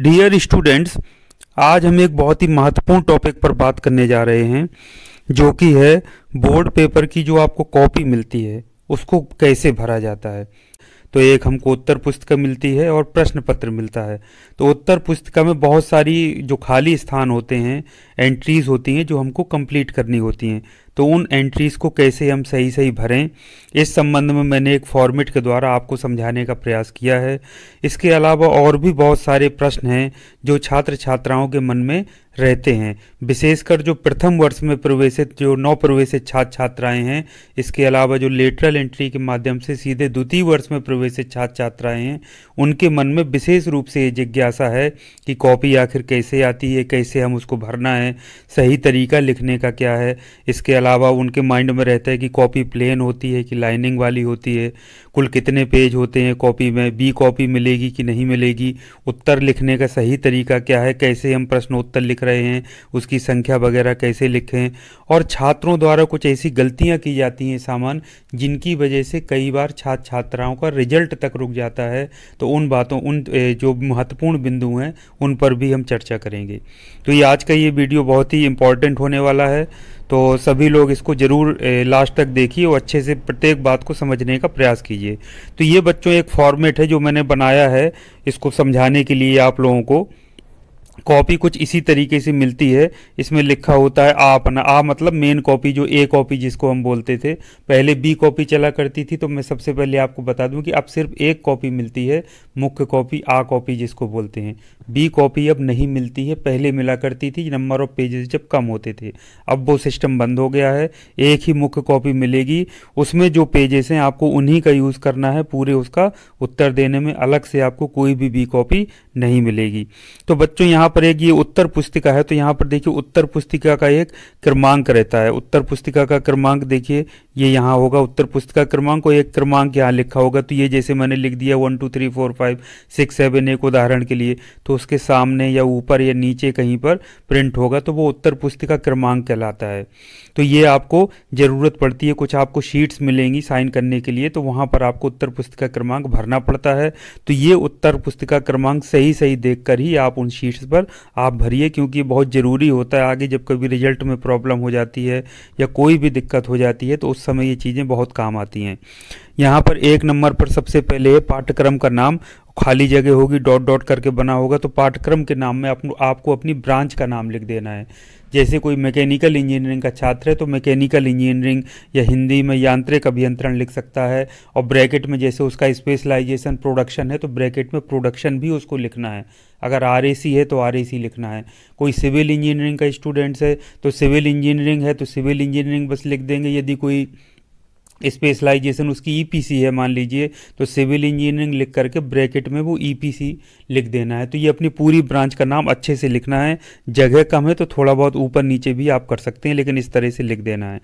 dear students आज हम एक बहुत ही महत्वपूर्ण टॉपिक पर बात करने जा रहे हैं जो कि है बोर्ड पेपर की जो आपको कॉपी मिलती है उसको कैसे भरा जाता है तो एक हमको उत्तर पुस्तिका मिलती है और प्रश्न पत्र मिलता है तो उत्तर पुस्तिका में बहुत सारी जो खाली स्थान होते हैं एंट्रीज होती हैं जो हमको कंप्लीट करनी होती हैं तो उन एंट्रीज़ को कैसे हम सही सही भरें इस संबंध में मैंने एक फॉर्मेट के द्वारा आपको समझाने का प्रयास किया है इसके अलावा और भी बहुत सारे प्रश्न हैं जो छात्र छात्राओं के मन में रहते हैं विशेषकर जो प्रथम वर्ष में प्रवेशित जो नौ प्रवेशित छात्र छात्राएं हैं इसके अलावा जो लेटरल एंट्री के माध्यम से सीधे द्वितीय वर्ष में प्रवेशित छात्र छात्राएं हैं उनके मन में विशेष रूप से ये जिज्ञासा है कि कॉपी आखिर कैसे आती है कैसे हम उसको भरना है सही तरीका लिखने का क्या है इसके अलावा अलावा उनके माइंड में रहता है कि कॉपी प्लेन होती है कि लाइनिंग वाली होती है कुल कितने पेज होते हैं कॉपी में बी कॉपी मिलेगी कि नहीं मिलेगी उत्तर लिखने का सही तरीका क्या है कैसे हम प्रश्नोत्तर लिख रहे हैं उसकी संख्या वगैरह कैसे लिखें और छात्रों द्वारा कुछ ऐसी गलतियाँ की जाती हैं सामान जिनकी वजह से कई बार छात्र छात्राओं का रिजल्ट तक रुक जाता है तो उन बातों उन जो महत्वपूर्ण बिंदु हैं उन पर भी हम चर्चा करेंगे तो ये आज का ये वीडियो बहुत ही इंपॉर्टेंट होने वाला है तो सभी लोग इसको ज़रूर लास्ट तक देखिए और अच्छे से प्रत्येक बात को समझने का प्रयास कीजिए तो ये बच्चों एक फॉर्मेट है जो मैंने बनाया है इसको समझाने के लिए आप लोगों को कॉपी कुछ इसी तरीके से मिलती है इसमें लिखा होता है आ अपना आ मतलब मेन कॉपी जो ए कॉपी जिसको हम बोलते थे पहले बी कॉपी चला करती थी तो मैं सबसे पहले आपको बता दूं कि अब सिर्फ एक कॉपी मिलती है मुख्य कॉपी आ कॉपी जिसको बोलते हैं बी कॉपी अब नहीं मिलती है पहले मिला करती थी नंबर ऑफ पेजेस जब कम होते थे अब वो सिस्टम बंद हो गया है एक ही मुख्य कॉपी मिलेगी उसमें जो पेजेस हैं आपको उन्हीं का यूज़ करना है पूरे उसका उत्तर देने में अलग से आपको कोई भी बी कॉपी नहीं मिलेगी तो बच्चों यहाँ यहाँ पर एक ये उत्तर पुस्तिका है तो यहाँ पर देखिए उत्तर पुस्तिका का एक क्रमांक रहता है उत्तर पुस्तिका का क्रमांक देखिए ये यहाँ होगा उत्तर पुस्तिका क्रमांक और एक क्रमांक यहाँ लिखा होगा तो ये जैसे मैंने लिख दिया one two three four five six seven एक उदाहरण के लिए तो उसके सामने या ऊपर या नीचे कहीं पर प्रिंट होगा तो वो उत्तर पुस्तिका क्रमांक कहलाता है तो ये आपको ज़रूरत पड़ती है कुछ आपको शीट्स मिलेंगी साइन करने के लिए तो वहाँ पर आपको उत्तर पुस्तिका क्रमांक भरना पड़ता है तो ये उत्तर पुस्तिका क्रमांक सही सही देख ही आप उन शीट्स पर आप भरिए क्योंकि बहुत ज़रूरी होता है आगे जब कभी रिजल्ट में प्रॉब्लम हो जाती है या कोई भी दिक्कत हो जाती है तो उस समय ये चीज़ें बहुत काम आती हैं यहाँ पर एक नंबर पर सबसे पहले पाठ्यक्रम का नाम खाली जगह होगी डॉट डॉट करके बना होगा तो पाठ्यक्रम के नाम में आप, आपको अपनी ब्रांच का नाम लिख देना है जैसे कोई मैकेनिकल इंजीनियरिंग का छात्र है तो मैकेनिकल इंजीनियरिंग या हिंदी में यांत्रिक अभियंत्रण लिख सकता है और ब्रैकेट में जैसे उसका स्पेशलाइजेशन प्रोडक्शन है तो ब्रैकेट में प्रोडक्शन भी उसको लिखना है अगर आर है तो आर लिखना है कोई सिविल इंजीनियरिंग का स्टूडेंट्स है तो सिविल इंजीनियरिंग है तो सिविल इंजीनियरिंग बस लिख देंगे यदि कोई स्पेशलाइजेशन उसकी ईपीसी e है मान लीजिए तो सिविल इंजीनियरिंग लिख करके ब्रैकेट में वो ईपीसी e लिख देना है तो ये अपनी पूरी ब्रांच का नाम अच्छे से लिखना है जगह कम है तो थोड़ा बहुत ऊपर नीचे भी आप कर सकते हैं लेकिन इस तरह से लिख देना है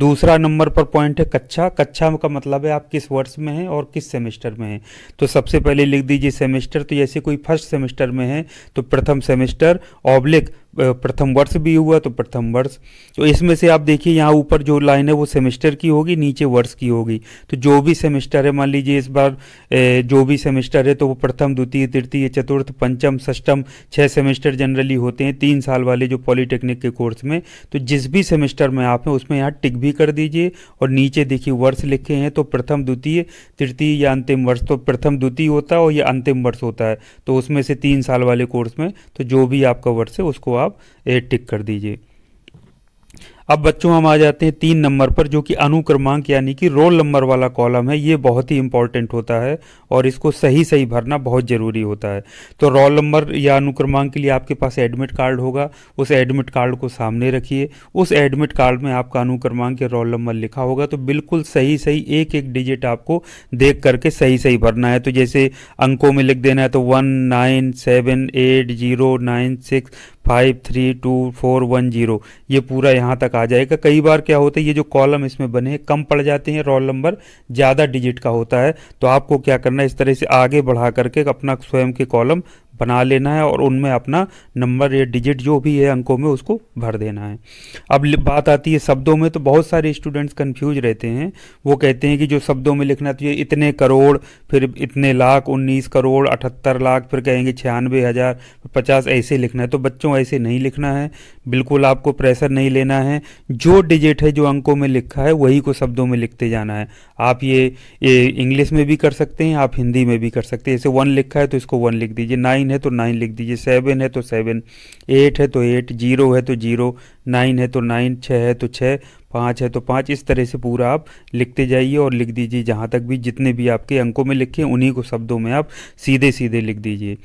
दूसरा नंबर पर पॉइंट है कक्षा कक्षा का मतलब है आप किस वर्ष में हैं और किस सेमेस्टर में हैं तो सबसे पहले लिख दीजिए सेमेस्टर तो जैसे कोई फर्स्ट सेमेस्टर में है तो प्रथम सेमेस्टर ऑब्लिक प्रथम वर्ष भी हुआ तो प्रथम वर्ष तो इसमें से आप देखिए यहाँ ऊपर जो लाइन है वो सेमेस्टर की होगी नीचे वर्ष की होगी तो जो भी सेमेस्टर है मान लीजिए इस बार जो भी सेमेस्टर है तो वो प्रथम द्वितीय तृतीय चतुर्थ पंचम षष्टम छः सेमेस्टर जनरली होते हैं तीन साल वाले जो पॉलीटेक्निक के कोर्स में तो जिस भी सेमेस्टर में आप हैं उसमें यहाँ टिक भी भी कर दीजिए और नीचे देखिए वर्ष लिखे हैं तो प्रथम द्वितीय तृतीय या अंतिम वर्ष तो प्रथम द्वितीय होता है और या अंतिम वर्ष होता है तो उसमें से तीन साल वाले कोर्स में तो जो भी आपका वर्ष है उसको आप टिक कर दीजिए अब बच्चों हम आ जाते हैं तीन नंबर पर जो कि अनुक्रमांक यानी कि रोल नंबर वाला कॉलम है ये बहुत ही इंपॉर्टेंट होता है और इसको सही सही भरना बहुत ज़रूरी होता है तो रोल नंबर या अनुक्रमांक के लिए आपके पास एडमिट कार्ड होगा उस एडमिट कार्ड को सामने रखिए उस एडमिट कार्ड में आपका अनुक्रमांक या रोल नंबर लिखा होगा तो बिल्कुल सही सही एक एक डिजिट आपको देख करके सही सही भरना है तो जैसे अंकों में लिख देना है तो one nine seven eight zero nine six five three two four one zero ये पूरा यहाँ तक आ जाएगा कई बार क्या होता है ये जो कॉलम इसमें बने हैं कम पड़ जाते हैं रोल नंबर ज़्यादा डिजिट का होता है तो आपको क्या करना है इस तरह से आगे बढ़ा करके अपना स्वयं के कॉलम बना लेना है और उनमें अपना नंबर या डिजिट जो भी है अंकों में उसको भर देना है अब बात आती है शब्दों में तो बहुत सारे स्टूडेंट्स कंफ्यूज रहते हैं वो कहते हैं कि जो शब्दों में लिखना तो ये इतने करोड़ फिर इतने लाख उन्नीस करोड़ अठहत्तर लाख फिर कहेंगे छियानवे हज़ार पचास ऐसे लिखना है तो बच्चों ऐसे नहीं लिखना है बिल्कुल आपको प्रेशर नहीं लेना है जो डिजिट है जो अंकों में लिखा है वही को शब्दों में लिखते जाना है आप ये ये इंग्लिश में भी कर सकते हैं आप हिंदी में भी कर सकते हैं जैसे वन लिखा है तो इसको वन लिख दीजिए नाइन है तो नाइन लिख दीजिए सेवन है तो सेवन एट है तो एट जीरो है तो जीरो नाइन है तो नाइन छः है तो छः पाँच है तो पाँच इस तरह से पूरा आप लिखते जाइए और लिख दीजिए जहाँ तक भी जितने भी आपके अंकों में लिखे उन्हीं को शब्दों में आप सीधे सीधे लिख दीजिए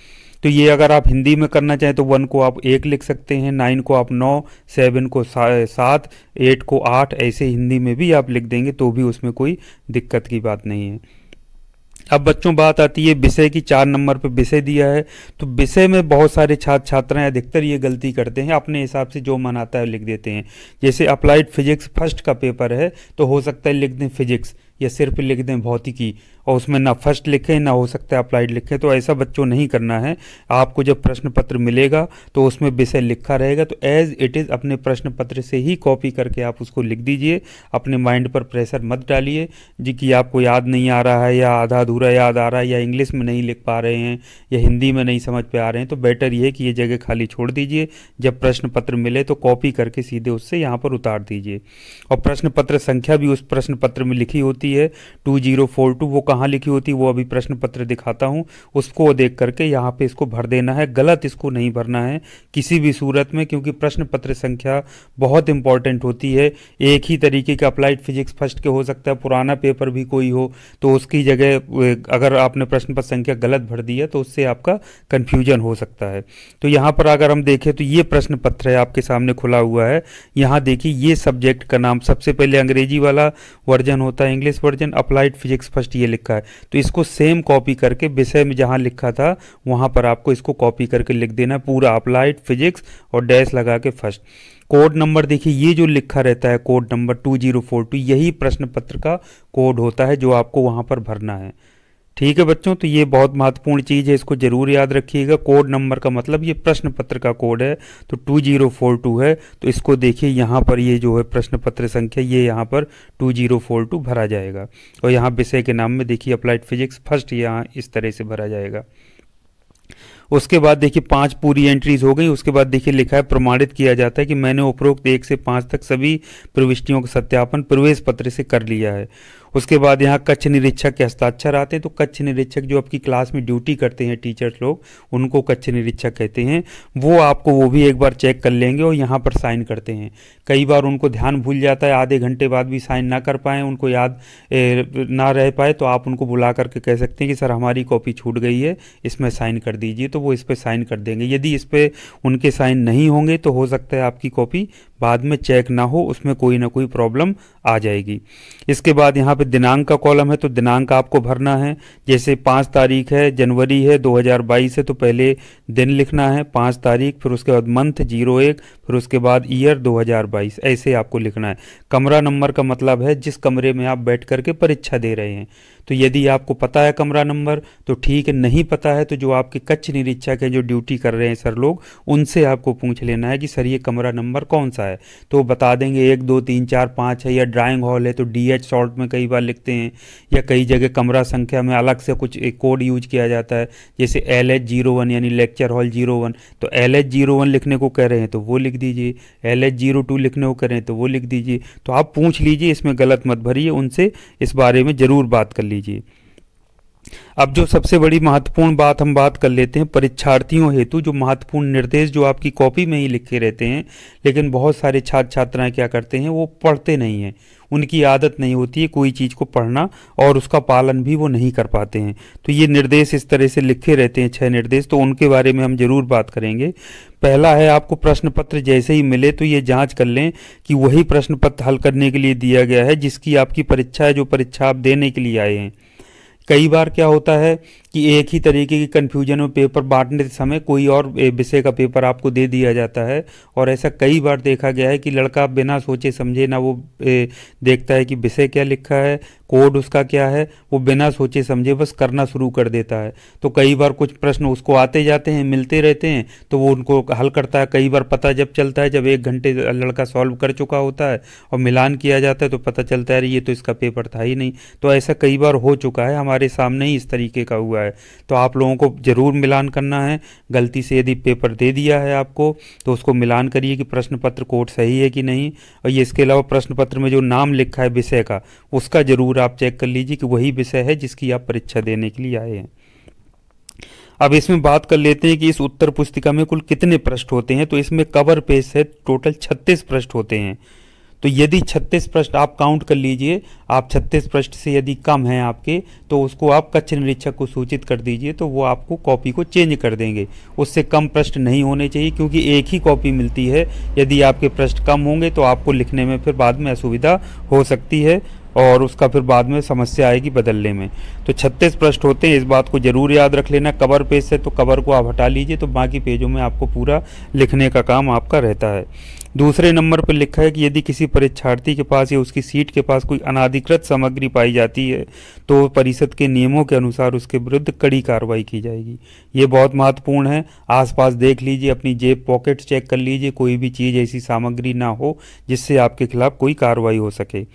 तो ये अगर आप हिंदी में करना चाहें तो वन को आप एक लिख सकते हैं नाइन को आप नौ सेवन को सात एट को आठ ऐसे हिंदी में भी आप लिख देंगे तो भी उसमें कोई दिक्कत की बात नहीं है अब बच्चों बात आती है विषय की चार नंबर पे विषय दिया है तो विषय में बहुत सारे छात्र छात्राएं अधिकतर ये गलती करते हैं अपने हिसाब से जो मन आता है लिख देते हैं जैसे अप्लाइड फिजिक्स फर्स्ट का पेपर है तो हो सकता है लिख दें फिजिक्स या सिर्फ लिख दें भौतिकी और उसमें ना फर्स्ट लिखें ना हो सकता है अप्लाइड लिखें तो ऐसा बच्चों नहीं करना है आपको जब प्रश्न पत्र मिलेगा तो उसमें विषय लिखा रहेगा तो एज इट इज़ अपने प्रश्न पत्र से ही कॉपी करके आप उसको लिख दीजिए अपने माइंड पर प्रेशर मत डालिए जी कि आपको याद नहीं आ रहा है या आधा अधूरा याद आ रहा है या इंग्लिश में नहीं लिख पा रहे हैं या हिंदी में नहीं समझ पे आ रहे हैं तो बेटर ये है कि ये जगह खाली छोड़ दीजिए जब प्रश्न पत्र मिले तो कॉपी करके सीधे उससे यहाँ पर उतार दीजिए और प्रश्न पत्र संख्या भी उस प्रश्न पत्र में लिखी होती है टू जीरो फोर टू वो कहाँ लिखी होती वो अभी प्रश्न पत्र दिखाता हूँ उसको देख करके यहाँ पे इसको भर देना है गलत इसको नहीं भरना है किसी भी सूरत में क्योंकि प्रश्न पत्र संख्या बहुत इंपॉर्टेंट होती है एक ही तरीके का अप्लाइड फिजिक्स फर्स्ट के हो सकता है पुराना पेपर भी कोई हो तो उसकी जगह अगर आपने प्रश्न पत्र संख्या गलत भर दी है तो उससे आपका कन्फ्यूजन हो सकता है तो यहाँ पर अगर हम देखें तो ये प्रश्न पत्र है आपके सामने खुला हुआ है यहाँ देखिए ये सब्जेक्ट का नाम सबसे पहले अंग्रेजी वाला वर्जन होता है English version applied physics first ये लिखा है तो इसको सेम कॉपी करके विषय में जहां लिखा था वहां पर आपको इसको कॉपी करके लिख देना पूरा अप्लाइड फिजिक्स और डैश लगा के फर्स्ट कोड नंबर देखिए ये जो लिखा रहता है code number two zero four two यही प्रश्न पत्र का कोड होता है जो आपको वहां पर भरना है ठीक है बच्चों तो ये बहुत महत्वपूर्ण चीज़ है इसको ज़रूर याद रखिएगा कोड नंबर का मतलब ये प्रश्न पत्र का कोड है तो टू जीरो फोर टू है तो इसको देखिए यहाँ पर ये जो है प्रश्न पत्र संख्या ये यहाँ पर टू जीरो फोर टू भरा जाएगा और यहाँ विषय के नाम में देखिए अप्लाइड फिजिक्स फर्स्ट यहाँ इस तरह से भरा जाएगा उसके बाद देखिए पांच पूरी एंट्रीज हो गई उसके बाद देखिए लिखा है प्रमाणित किया जाता है कि मैंने उपरोक्त एक से पांच तक सभी प्रविष्टियों का सत्यापन प्रवेश पत्र से कर लिया है उसके बाद यहाँ कच्छ निरीक्षक के हस्ताक्षर आते हैं तो कच्छ निरीक्षक जो आपकी क्लास में ड्यूटी करते हैं टीचर्स लोग उनको कच्छ निरीक्षक कहते हैं वो आपको वो भी एक बार चेक कर लेंगे और यहाँ पर साइन करते हैं कई बार उनको ध्यान भूल जाता है आधे घंटे बाद भी साइन ना कर पाएँ उनको याद ए, ना रह पाए तो आप उनको बुला करके कह सकते हैं कि सर हमारी कॉपी छूट गई है इसमें साइन कर दीजिए तो वो इस पर साइन कर देंगे यदि इस पर उनके साइन नहीं होंगे तो हो सकता है आपकी कॉपी बाद में चेक ना हो उसमें कोई ना कोई प्रॉब्लम आ जाएगी इसके बाद यहाँ पे दिनांक का कॉलम है तो दिनांक आपको भरना है जैसे पाँच तारीख है जनवरी है 2022 है तो पहले दिन लिखना है पाँच तारीख फिर उसके बाद मंथ जीरो एक फिर उसके बाद ईयर 2022 ऐसे आपको लिखना है कमरा नंबर का मतलब है जिस कमरे में आप बैठ करके परीक्षा दे रहे हैं तो यदि आपको पता है कमरा नंबर तो ठीक है नहीं पता है तो जो आपके कच्छ निरीक्षक हैं जो ड्यूटी कर रहे हैं सर लोग उनसे आपको पूछ लेना है कि सर ये कमरा नंबर कौन सा है तो बता देंगे एक दो तीन चार पाँच है या ड्राइंग हॉल है तो डी एच शॉर्ट में कई बार लिखते हैं या कई जगह कमरा संख्या में अलग से कुछ एक कोड यूज किया जाता है जैसे एल एच जीरो वन यानी लेक्चर हॉल जीरो वन तो एल एच जीरो वन लिखने को कह रहे हैं तो वो लिख दीजिए एल एच जीरो टू लिखने को कह रहे हैं तो वो लिख दीजिए तो आप पूछ लीजिए इसमें गलत मत भरिए उनसे इस बारे में ज़रूर बात कर लीजिए लीजिए अब जो सबसे बड़ी महत्वपूर्ण बात हम बात कर लेते हैं परीक्षार्थियों हेतु जो महत्वपूर्ण निर्देश जो आपकी कॉपी में ही लिखे रहते हैं लेकिन बहुत सारे छात्र छात्राएं क्या करते हैं वो पढ़ते नहीं हैं उनकी आदत नहीं होती है कोई चीज़ को पढ़ना और उसका पालन भी वो नहीं कर पाते हैं तो ये निर्देश इस तरह से लिखे रहते हैं छः निर्देश तो उनके बारे में हम ज़रूर बात करेंगे पहला है आपको प्रश्न पत्र जैसे ही मिले तो ये जांच कर लें कि वही प्रश्न पत्र हल करने के लिए दिया गया है जिसकी आपकी परीक्षा है जो परीक्षा आप देने के लिए आए हैं कई बार क्या होता है कि एक ही तरीके की कन्फ्यूजन में पेपर बांटने समय कोई और विषय का पेपर आपको दे दिया जाता है और ऐसा कई बार देखा गया है कि लड़का बिना सोचे समझे ना वो देखता है कि विषय क्या लिखा है कोड उसका क्या है वो बिना सोचे समझे बस करना शुरू कर देता है तो कई बार कुछ प्रश्न उसको आते जाते हैं मिलते रहते हैं तो वो उनको हल करता है कई बार पता जब चलता है जब एक घंटे लड़का सॉल्व कर चुका होता है और मिलान किया जाता है तो पता चलता है ये तो इसका पेपर था ही नहीं तो ऐसा कई बार हो चुका है हमारे सामने ही इस तरीके का हुआ है तो आप लोगों को ज़रूर मिलान करना है गलती से यदि पेपर दे दिया है आपको तो उसको मिलान करिए कि प्रश्न पत्र कोड सही है कि नहीं और ये इसके अलावा प्रश्न पत्र में जो नाम लिखा है विषय का उसका ज़रूर आप चेक कर लीजिए कि वही विषय है जिसकी आप परीक्षा देने के लिए आए हैं अब इसमें बात कर लेते हैं कि इस उत्तर पुस्तिका में कुल कितने प्रश्न होते हैं तो इसमें कवर पेज से टोटल छत्तीस प्रश्न होते हैं तो यदि 36 प्रश्न आप काउंट कर लीजिए आप 36 प्रश्न से यदि कम हैं आपके तो उसको आप कक्ष निरीक्षक को सूचित कर दीजिए तो वो आपको कॉपी को चेंज कर देंगे उससे कम प्रश्न नहीं होने चाहिए क्योंकि एक ही कॉपी मिलती है यदि आपके प्रश्न कम होंगे तो आपको लिखने में फिर बाद में असुविधा हो सकती है और उसका फिर बाद में समस्या आएगी बदलने में तो 36 पृष्ठ होते हैं इस बात को ज़रूर याद रख लेना कवर पेज से तो कवर को आप हटा लीजिए तो बाकी पेजों में आपको पूरा लिखने का काम आपका रहता है दूसरे नंबर पर लिखा है कि यदि किसी परीक्षार्थी के पास या उसकी सीट के पास कोई अनाधिकृत सामग्री पाई जाती है तो परिषद के नियमों के अनुसार उसके विरुद्ध कड़ी कार्रवाई की जाएगी ये बहुत महत्वपूर्ण है आसपास देख लीजिए अपनी जेब पॉकेट चेक कर लीजिए कोई भी चीज़ ऐसी सामग्री ना हो जिससे आपके खिलाफ कोई कार्रवाई हो सके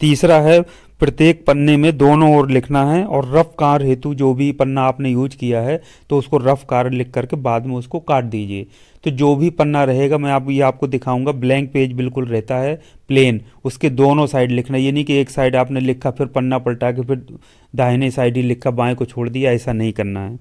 तीसरा है प्रत्येक पन्ने में दोनों ओर लिखना है और रफ कार हेतु जो भी पन्ना आपने यूज किया है तो उसको रफ कार लिख करके बाद में उसको काट दीजिए तो जो भी पन्ना रहेगा मैं आप ये आपको दिखाऊंगा ब्लैंक पेज बिल्कुल रहता है प्लेन उसके दोनों साइड लिखना ये नहीं कि एक साइड आपने लिखा फिर पन्ना पलटा के फिर दाहिने साइड ही लिखा बाएं को छोड़ दिया ऐसा नहीं करना है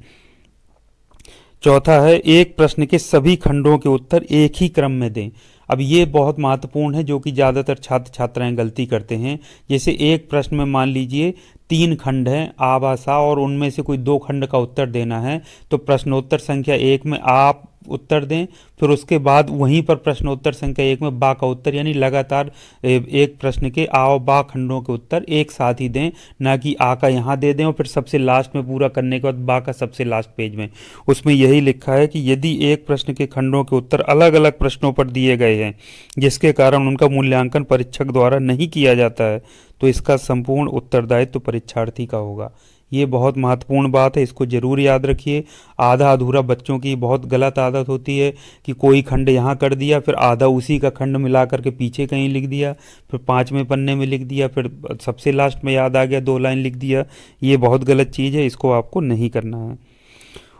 चौथा है एक प्रश्न के सभी खंडों के उत्तर एक ही क्रम में दें अब ये बहुत महत्वपूर्ण है जो कि ज़्यादातर छात्र छात्राएं गलती करते हैं जैसे एक प्रश्न में मान लीजिए तीन खंड हैं आभाषा और उनमें से कोई दो खंड का उत्तर देना है तो प्रश्नोत्तर संख्या एक में आप उत्तर दें फिर उसके बाद वहीं पर प्रश्न उत्तर संख्या एक में बा का उत्तर यानी लगातार एक प्रश्न के आओ बा खंडों के उत्तर एक साथ ही दें ना कि आ का यहाँ दे दें और फिर सबसे लास्ट में पूरा करने के बाद बा का सबसे लास्ट पेज में उसमें यही लिखा है कि यदि एक प्रश्न के खंडों के उत्तर अलग अलग प्रश्नों पर दिए गए हैं जिसके कारण उनका मूल्यांकन परीक्षक द्वारा नहीं किया जाता है तो इसका संपूर्ण उत्तरदायित्व तो परीक्षार्थी का होगा ये बहुत महत्वपूर्ण बात है इसको ज़रूर याद रखिए आधा अधूरा बच्चों की बहुत गलत आदत होती है कि कोई खंड यहाँ कर दिया फिर आधा उसी का खंड मिला करके पीछे कहीं लिख दिया फिर पाँचवें पन्ने में लिख दिया फिर सबसे लास्ट में याद आ गया दो लाइन लिख दिया ये बहुत गलत चीज़ है इसको आपको नहीं करना है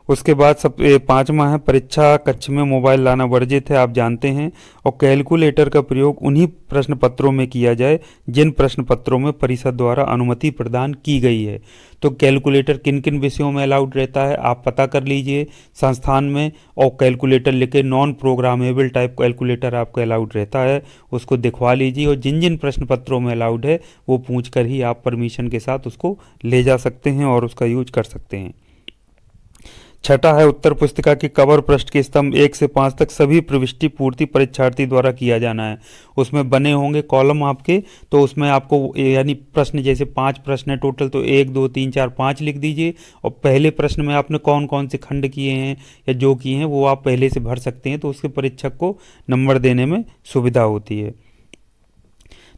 उसके बाद सब पाँचवा है परीक्षा कक्ष में मोबाइल लाना वर्जित है आप जानते हैं और कैलकुलेटर का प्रयोग उन्हीं प्रश्न पत्रों में किया जाए जिन प्रश्न पत्रों में परिषद द्वारा अनुमति प्रदान की गई है तो कैलकुलेटर किन किन विषयों में अलाउड रहता है आप पता कर लीजिए संस्थान में और कैलकुलेटर लेके नॉन प्रोग्रामेबल टाइप कैलकुलेटर आपको अलाउड रहता है उसको दिखवा लीजिए और जिन जिन प्रश्न पत्रों में अलाउड है वो पूछ कर ही आप परमिशन के साथ उसको ले जा सकते हैं और उसका यूज कर सकते हैं छठा है उत्तर पुस्तिका की कवर पृष्ठ के स्तंभ एक से पाँच तक सभी प्रविष्टि पूर्ति परीक्षार्थी द्वारा किया जाना है उसमें बने होंगे कॉलम आपके तो उसमें आपको यानी प्रश्न जैसे पांच प्रश्न है टोटल तो एक दो तीन चार पाँच लिख दीजिए और पहले प्रश्न में आपने कौन कौन से खंड किए हैं या जो किए हैं वो आप पहले से भर सकते हैं तो उसके परीक्षक को नंबर देने में सुविधा होती है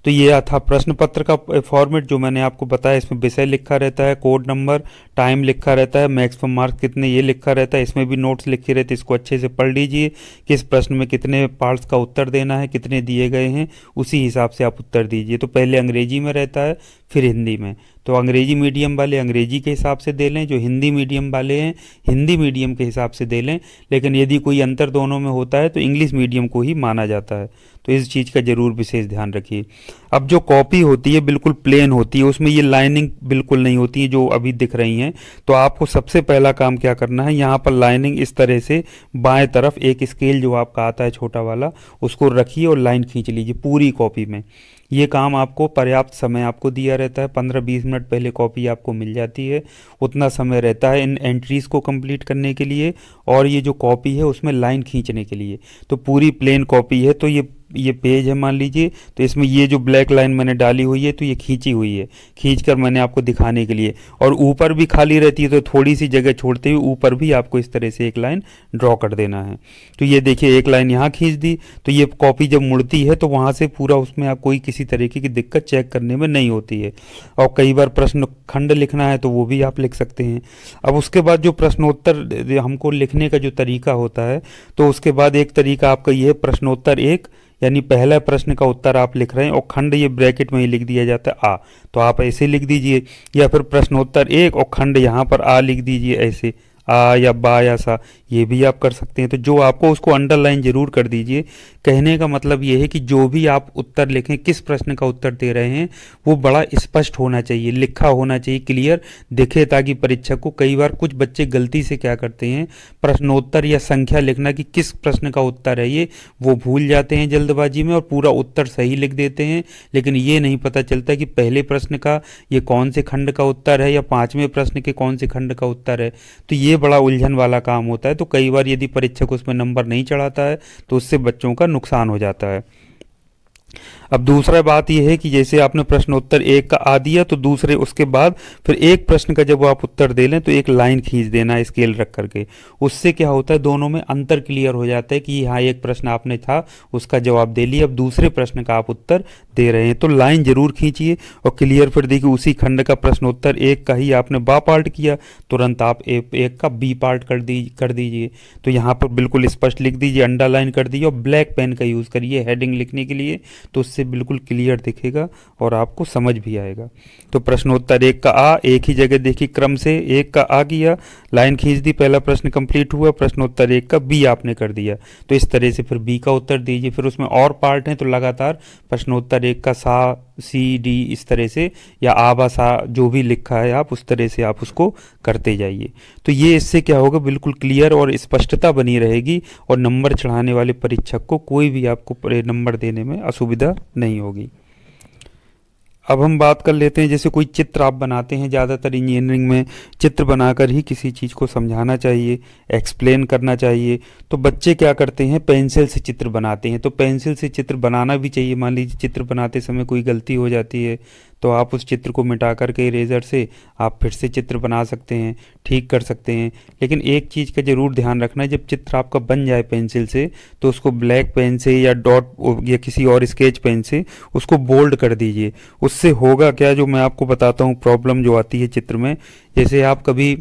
तो ये था प्रश्न पत्र का फॉर्मेट जो मैंने आपको बताया इसमें विषय लिखा रहता है कोड नंबर टाइम लिखा रहता है मैक्सिमम मार्क्स कितने ये लिखा रहता है इसमें भी नोट्स लिखे रहते इसको अच्छे से पढ़ लीजिए किस प्रश्न में कितने पार्ट्स का उत्तर देना है कितने दिए गए हैं उसी हिसाब से आप उत्तर दीजिए तो पहले अंग्रेजी में रहता है फिर हिंदी में तो अंग्रेजी मीडियम वाले अंग्रेजी के हिसाब से दे लें जो हिंदी मीडियम वाले हैं हिंदी मीडियम के हिसाब से दे लें लेकिन यदि कोई अंतर दोनों में होता है तो इंग्लिश मीडियम को ही माना जाता है तो इस चीज़ का ज़रूर विशेष ध्यान रखिए अब जो कॉपी होती है बिल्कुल प्लेन होती है उसमें ये लाइनिंग बिल्कुल नहीं होती है जो अभी दिख रही हैं तो आपको सबसे पहला काम क्या करना है यहाँ पर लाइनिंग इस तरह से बाएं तरफ एक स्केल जो आपका आता है छोटा वाला उसको रखिए और लाइन खींच लीजिए पूरी कॉपी में ये काम आपको पर्याप्त समय आपको दिया रहता है पंद्रह बीस मिनट पहले कॉपी आपको मिल जाती है उतना समय रहता है इन एंट्रीज़ को कंप्लीट करने के लिए और ये जो कॉपी है उसमें लाइन खींचने के लिए तो पूरी प्लेन कॉपी है तो ये ये पेज है मान लीजिए तो इसमें ये जो ब्लैक लाइन मैंने डाली हुई है तो ये खींची हुई है खींच कर मैंने आपको दिखाने के लिए और ऊपर भी खाली रहती है तो थोड़ी सी जगह छोड़ते हुए ऊपर भी आपको इस तरह से एक लाइन ड्रॉ कर देना है तो ये देखिए एक लाइन यहाँ खींच दी तो ये कॉपी जब मुड़ती है तो वहाँ से पूरा उसमें आप कोई किसी तरीके की दिक्कत चेक करने में नहीं होती है और कई बार प्रश्न खंड लिखना है तो वो भी आप लिख सकते हैं अब उसके बाद जो प्रश्नोत्तर हमको लिखने का जो तरीका होता है तो उसके बाद एक तरीका आपका ये प्रश्नोत्तर एक यानी पहला प्रश्न का उत्तर आप लिख रहे हैं और खंड ये ब्रैकेट में ही लिख दिया जाता है आ तो आप ऐसे लिख दीजिए या फिर प्रश्नोत्तर एक और खंड यहाँ पर आ लिख दीजिए ऐसे आ या बा या सा ये भी आप कर सकते हैं तो जो आपको उसको अंडरलाइन जरूर कर दीजिए कहने का मतलब ये है कि जो भी आप उत्तर लिखें किस प्रश्न का उत्तर दे रहे हैं वो बड़ा स्पष्ट होना चाहिए लिखा होना चाहिए क्लियर दिखे ताकि परीक्षक को कई बार कुछ बच्चे गलती से क्या करते हैं प्रश्नोत्तर या संख्या लिखना कि किस प्रश्न का उत्तर है ये वो भूल जाते हैं जल्दबाजी में और पूरा उत्तर सही लिख देते हैं लेकिन ये नहीं पता चलता कि पहले प्रश्न का ये कौन से खंड का उत्तर है या पाँचवें प्रश्न के कौन से खंड का उत्तर है तो ये बड़ा उलझन वाला काम होता है तो कई बार यदि परीक्षक उसमें नंबर नहीं चढ़ाता है तो उससे बच्चों का नुकसान हो जाता है अब दूसरा बात यह है कि जैसे आपने प्रश्नोत्तर एक का आ दिया तो दूसरे उसके बाद फिर एक प्रश्न का जब आप उत्तर दे लें तो एक लाइन खींच देना स्केल रख करके उससे क्या होता है दोनों में अंतर क्लियर हो जाता है कि हाँ एक प्रश्न आपने था उसका जवाब दे लिया अब दूसरे प्रश्न का आप उत्तर दे रहे हैं तो लाइन जरूर खींचिए और क्लियर फिर देखिए उसी खंड का प्रश्नोत्तर एक का ही आपने बा पार्ट किया तुरंत आप एक का बी पार्ट कर दी कर दीजिए तो यहाँ पर बिल्कुल स्पष्ट लिख दीजिए अंडरलाइन कर दीजिए और ब्लैक पेन का यूज़ करिए हेडिंग लिखने के लिए तो उससे से बिल्कुल क्लियर दिखेगा और आपको समझ भी आएगा तो प्रश्नोत्तर एक का आ एक ही जगह देखी क्रम से एक का आ किया लाइन खींच दी पहला प्रश्न कंप्लीट हुआ प्रश्नोत्तर एक का बी आपने कर दिया तो इस तरह से फिर बी का उत्तर दीजिए फिर उसमें और पार्ट हैं तो लगातार प्रश्नोत्तर एक का सा सी डी इस तरह से या आबा सा जो भी लिखा है आप उस तरह से आप उसको करते जाइए तो ये इससे क्या होगा बिल्कुल क्लियर और स्पष्टता बनी रहेगी और नंबर चढ़ाने वाले परीक्षक को कोई भी आपको नंबर देने में असुविधा नहीं होगी अब हम बात कर लेते हैं जैसे कोई चित्र आप बनाते हैं ज़्यादातर इंजीनियरिंग में चित्र बनाकर ही किसी चीज़ को समझाना चाहिए एक्सप्लेन करना चाहिए तो बच्चे क्या करते हैं पेंसिल से चित्र बनाते हैं तो पेंसिल से चित्र बनाना भी चाहिए मान लीजिए चित्र बनाते समय कोई गलती हो जाती है तो आप उस चित्र को मिटा करके इरेज़र से आप फिर से चित्र बना सकते हैं ठीक कर सकते हैं लेकिन एक चीज़ का ज़रूर ध्यान रखना है जब चित्र आपका बन जाए पेंसिल से तो उसको ब्लैक पेन से या डॉट या किसी और स्केच पेन से उसको बोल्ड कर दीजिए उससे होगा क्या जो मैं आपको बताता हूँ प्रॉब्लम जो आती है चित्र में जैसे आप कभी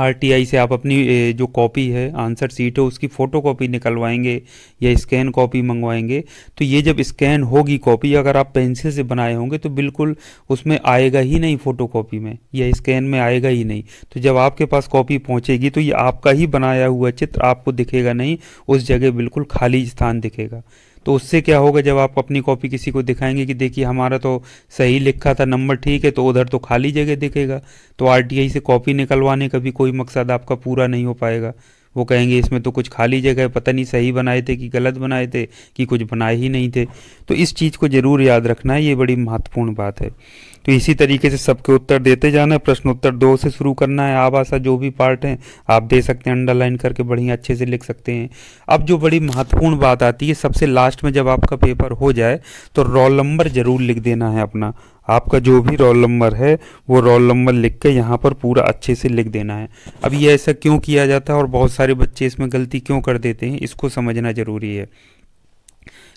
आरटीआई से आप अपनी जो कॉपी है आंसर सीट है उसकी फ़ोटो कॉपी निकलवाएंगे या स्कैन कॉपी मंगवाएंगे तो ये जब स्कैन होगी कॉपी अगर आप पेंसिल से बनाए होंगे तो बिल्कुल उसमें आएगा ही नहीं फ़ोटो कॉपी में या स्कैन में आएगा ही नहीं तो जब आपके पास कॉपी पहुँचेगी तो ये आपका ही बनाया हुआ चित्र आपको दिखेगा नहीं उस जगह बिल्कुल खाली स्थान दिखेगा तो उससे क्या होगा जब आप अपनी कॉपी किसी को दिखाएंगे कि देखिए हमारा तो सही लिखा था नंबर ठीक है तो उधर तो खाली जगह दिखेगा तो आर से कॉपी निकलवाने का भी कोई मकसद आपका पूरा नहीं हो पाएगा वो कहेंगे इसमें तो कुछ खाली जगह है पता नहीं सही बनाए थे कि गलत बनाए थे कि कुछ बनाए ही नहीं थे तो इस चीज़ को ज़रूर याद रखना है ये बड़ी महत्वपूर्ण बात है तो इसी तरीके से सबके उत्तर देते जाना प्रश्न उत्तर दो से शुरू करना है आभाषा जो भी पार्ट हैं आप दे सकते हैं अंडरलाइन करके बढ़िया अच्छे से लिख सकते हैं अब जो बड़ी महत्वपूर्ण बात आती है सबसे लास्ट में जब आपका पेपर हो जाए तो रोल नंबर ज़रूर लिख देना है अपना आपका जो भी रोल नंबर है वो रोल नंबर लिख के यहाँ पर पूरा अच्छे से लिख देना है अब ये ऐसा क्यों किया जाता है और बहुत सारे बच्चे इसमें गलती क्यों कर देते हैं इसको समझना ज़रूरी है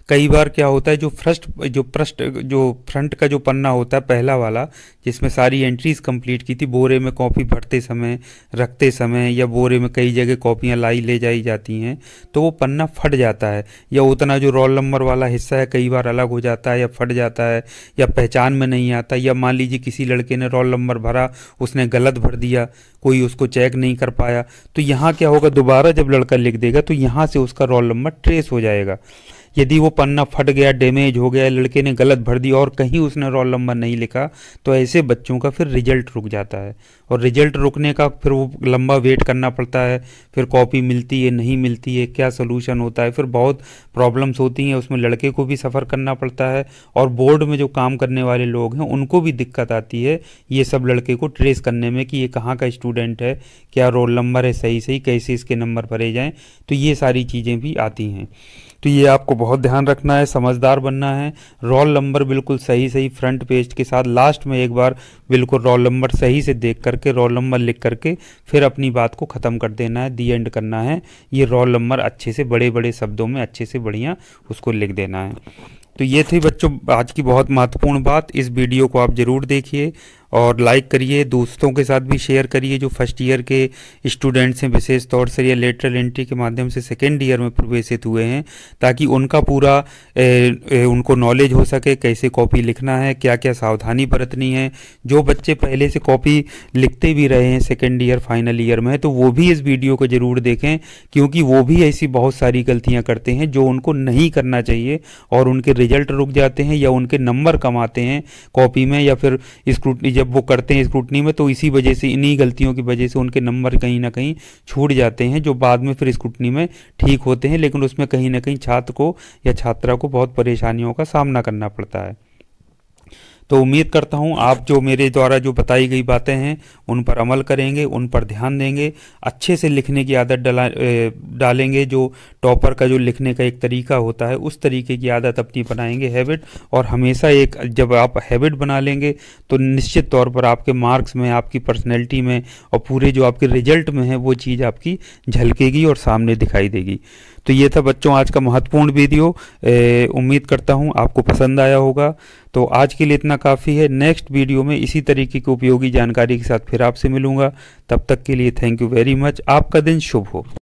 कई बार क्या होता है जो फर्स्ट जो प्रस्ट जो फ्रंट का जो पन्ना होता है पहला वाला जिसमें सारी एंट्रीज कंप्लीट की थी बोरे में कॉपी भरते समय रखते समय या बोरे में कई जगह कॉपियाँ लाई ले जाई जाती हैं तो वो पन्ना फट जाता है या उतना जो रोल नंबर वाला हिस्सा है कई बार अलग हो जाता है या फट जाता है या पहचान में नहीं आता या मान लीजिए किसी लड़के ने रोल नंबर भरा उसने गलत भर दिया कोई उसको चेक नहीं कर पाया तो यहाँ क्या होगा दोबारा जब लड़का लिख देगा तो यहाँ से उसका रोल नंबर ट्रेस हो जाएगा यदि वो पन्ना फट गया डैमेज हो गया लड़के ने गलत भर दिया और कहीं उसने रोल नंबर नहीं लिखा तो ऐसे बच्चों का फिर रिजल्ट रुक जाता है और रिजल्ट रुकने का फिर वो लंबा वेट करना पड़ता है फिर कॉपी मिलती है नहीं मिलती है क्या सोल्यूशन होता है फिर बहुत प्रॉब्लम्स होती हैं उसमें लड़के को भी सफ़र करना पड़ता है और बोर्ड में जो काम करने वाले लोग हैं उनको भी दिक्कत आती है ये सब लड़के को ट्रेस करने में कि ये कहाँ का स्टूडेंट है क्या रोल नंबर है सही सही कैसे इसके नंबर भरे जाएँ तो ये सारी चीज़ें भी आती हैं तो ये आपको बहुत ध्यान रखना है समझदार बनना है रोल नंबर बिल्कुल सही सही फ्रंट पेज के साथ लास्ट में एक बार बिल्कुल रोल नंबर सही से देख करके रोल नंबर लिख करके फिर अपनी बात को ख़त्म कर देना है दी एंड करना है ये रोल नंबर अच्छे से बड़े बड़े शब्दों में अच्छे से बढ़िया उसको लिख देना है तो ये थी बच्चों आज की बहुत महत्वपूर्ण बात इस वीडियो को आप ज़रूर देखिए और लाइक करिए दोस्तों के साथ भी शेयर करिए जो फर्स्ट ईयर के स्टूडेंट्स हैं विशेष तौर से या लेटरल एंट्री के माध्यम से सेकेंड ईयर में प्रवेशित हुए हैं ताकि उनका पूरा ए, ए, उनको नॉलेज हो सके कैसे कॉपी लिखना है क्या क्या सावधानी बरतनी है जो बच्चे पहले से कॉपी लिखते भी रहे हैं सेकेंड ईयर फाइनल ईयर में तो वो भी इस वीडियो को ज़रूर देखें क्योंकि वो भी ऐसी बहुत सारी गलतियाँ करते हैं जो उनको नहीं करना चाहिए और उनके रिजल्ट रुक जाते हैं या उनके नंबर कम आते हैं कॉपी में या फिर स्क्रूटनी जब वो करते हैं स्क्रूटनी में तो इसी वजह से इन्हीं गलतियों की वजह से उनके नंबर कहीं ना कहीं छूट जाते हैं जो बाद में फिर स्क्रूटनी में ठीक होते हैं लेकिन उसमें कहीं ना कहीं छात्र को या छात्रा को बहुत परेशानियों का सामना करना पड़ता है तो उम्मीद करता हूँ आप जो मेरे द्वारा जो बताई गई बातें हैं उन पर अमल करेंगे उन पर ध्यान देंगे अच्छे से लिखने की आदत डला डालेंगे जो टॉपर का जो लिखने का एक तरीका होता है उस तरीके की आदत अपनी बनाएंगे हैबिट और हमेशा एक जब आप हैबिट बना लेंगे तो निश्चित तौर पर आपके मार्क्स में आपकी पर्सनैलिटी में और पूरे जो आपके रिजल्ट में है वो चीज़ आपकी झलकेगी और सामने दिखाई देगी तो ये था बच्चों आज का महत्वपूर्ण वीडियो उम्मीद करता हूँ आपको पसंद आया होगा तो आज के लिए इतना काफ़ी है नेक्स्ट वीडियो में इसी तरीके की उपयोगी जानकारी के साथ फिर आपसे मिलूंगा तब तक के लिए थैंक यू वेरी मच आपका दिन शुभ हो